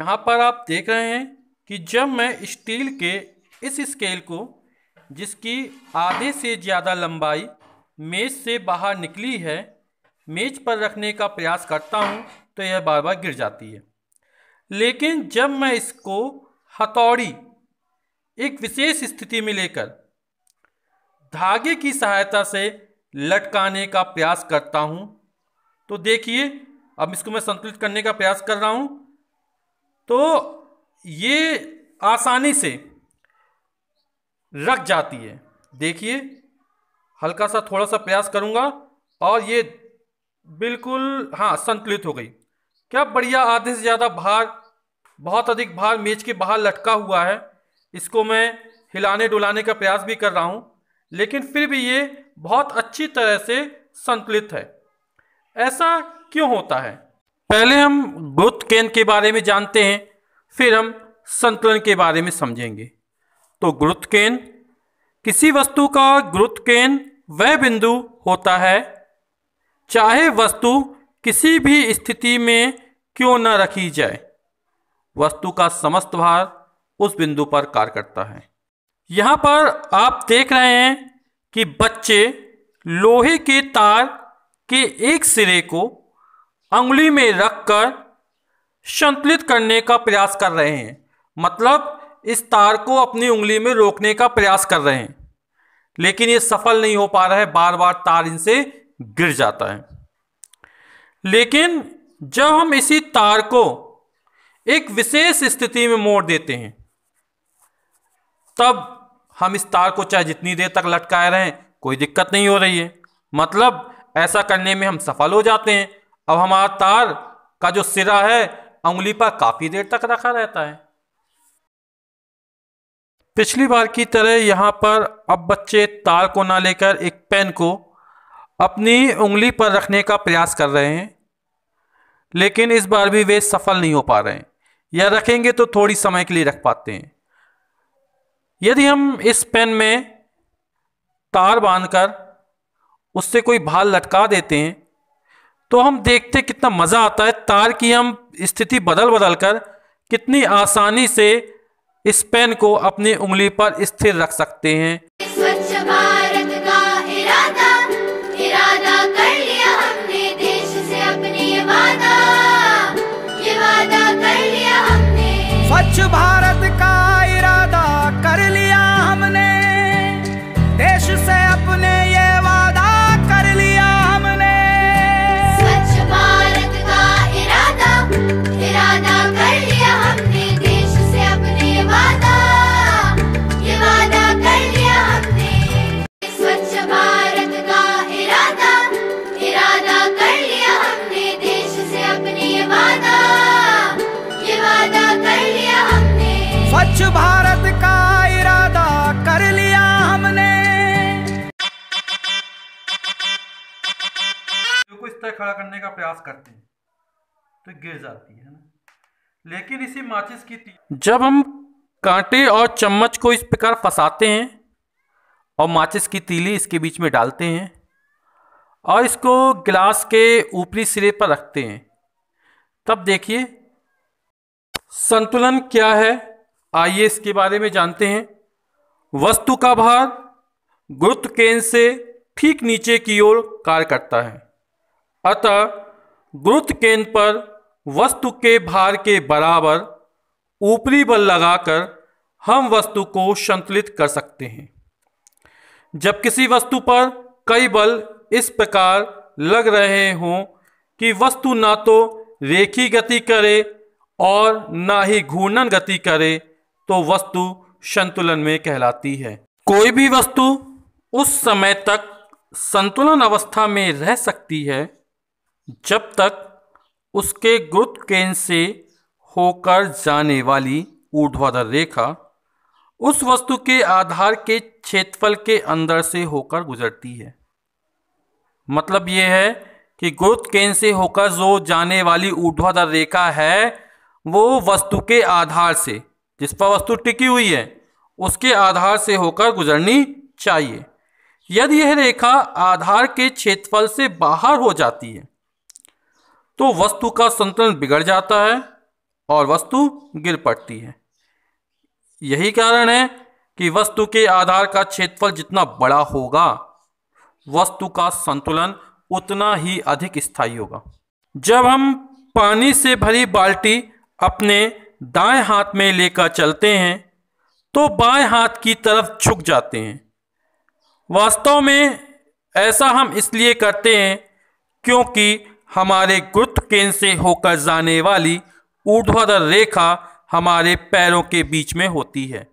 यहाँ पर आप देख रहे हैं कि जब मैं स्टील के इस स्केल को जिसकी आधे से ज़्यादा लंबाई मेज से बाहर निकली है मेज पर रखने का प्रयास करता हूँ तो यह बार बार गिर जाती है लेकिन जब मैं इसको हथौड़ी एक विशेष स्थिति में लेकर धागे की सहायता से लटकाने का प्रयास करता हूँ तो देखिए अब इसको मैं संतुलित करने का प्रयास कर रहा हूँ तो ये आसानी से रख जाती है देखिए हल्का सा थोड़ा सा प्रयास करूँगा और ये बिल्कुल हाँ संतुलित हो गई क्या बढ़िया आधे से ज़्यादा भार बहुत अधिक भार मेज के बाहर लटका हुआ है इसको मैं हिलाने डुलाने का प्रयास भी कर रहा हूँ लेकिन फिर भी ये बहुत अच्छी तरह से संतुलित है ऐसा क्यों होता है पहले हम गुप्त केंद्र के बारे में जानते हैं फिर हम संतुलन के बारे में समझेंगे तो गुरुत्व केंद्र किसी वस्तु का गुरुत्व केंद्र वह बिंदु होता है चाहे वस्तु किसी भी स्थिति में क्यों न रखी जाए वस्तु का समस्त भार उस बिंदु पर कार्य करता है यहाँ पर आप देख रहे हैं कि बच्चे लोहे के तार के एक सिरे को अंगुली में रखकर संतुलित करने का प्रयास कर रहे हैं मतलब इस तार को अपनी उंगली में रोकने का प्रयास कर रहे हैं लेकिन ये सफल नहीं हो पा रहा है बार बार तार इनसे गिर जाता है लेकिन जब हम इसी तार को एक विशेष स्थिति में मोड़ देते हैं तब हम इस तार को चाहे जितनी देर तक लटकाए रहें कोई दिक्कत नहीं हो रही है मतलब ऐसा करने में हम सफल हो जाते हैं अब हमारा तार का जो सिरा है उंगली पर काफ़ी देर तक रखा रहता है पिछली बार की तरह यहां पर अब बच्चे तार को ना लेकर एक पेन को अपनी उंगली पर रखने का प्रयास कर रहे हैं लेकिन इस बार भी वे सफल नहीं हो पा रहे हैं या रखेंगे तो थोड़ी समय के लिए रख पाते हैं यदि हम इस पेन में तार बांधकर उससे कोई भाल लटका देते हैं तो हम देखते कितना मज़ा आता है तार की हम स्थिति बदल बदल कर कितनी आसानी से इस पेन को अपनी उंगली पर स्थिर रख सकते हैं स्वच्छ भारत खड़ा करने का प्रयास करते हैं तो गिर जाती है ना लेकिन इसी माचिस की जब हम कांटे और चम्मच को इस प्रकार फंसाते हैं और माचिस की तीली इसके बीच में डालते हैं और इसको गिलास के ऊपरी सिरे पर रखते हैं तब देखिए संतुलन क्या है आइए इसके बारे में जानते हैं वस्तु का भार गुरुत्व केंद्र से ठीक नीचे की ओर कार्य करता है अतः गुरुत्व केंद्र पर वस्तु के भार के बराबर ऊपरी बल लगाकर हम वस्तु को संतुलित कर सकते हैं जब किसी वस्तु पर कई बल इस प्रकार लग रहे हों कि वस्तु ना तो रेखी गति करे और ना ही घूर्णन गति करे तो वस्तु संतुलन में कहलाती है कोई भी वस्तु उस समय तक संतुलन अवस्था में रह सकती है जब तक उसके गुरुत केंद्र से होकर जाने वाली ऊर्ध्वाधर रेखा उस वस्तु के आधार के क्षेत्रफल के अंदर से होकर गुजरती है मतलब यह है कि गुरुत केंद्र से होकर जो जाने वाली ऊर्ध्वाधर रेखा है वो वस्तु के आधार से जिस पर वस्तु टिकी हुई है उसके आधार से होकर गुजरनी चाहिए यदि यह रेखा आधार के क्षेत्रफल से बाहर हो जाती है तो वस्तु का संतुलन बिगड़ जाता है और वस्तु गिर पड़ती है यही कारण है कि वस्तु के आधार का क्षेत्रफल जितना बड़ा होगा वस्तु का संतुलन उतना ही अधिक स्थायी होगा जब हम पानी से भरी बाल्टी अपने दाएं हाथ में लेकर चलते हैं तो बाएं हाथ की तरफ झुक जाते हैं वास्तव में ऐसा हम इसलिए करते हैं क्योंकि हमारे केंद्र से होकर जाने वाली ऊर्ध्वाधर रेखा हमारे पैरों के बीच में होती है